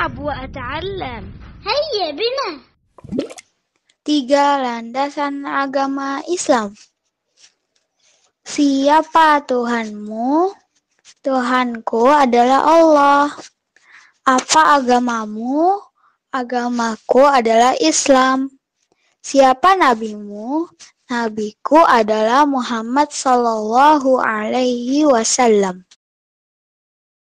ألعب وأتعلم هيا بنا Tiga landasan agama Islam Siapa Tuhanmu? Tuhanku adalah Allah. Apa agamamu? Agamaku adalah Islam. Siapa nabimu? Nabiku adalah Muhammad sallallahu alaihi wasallam.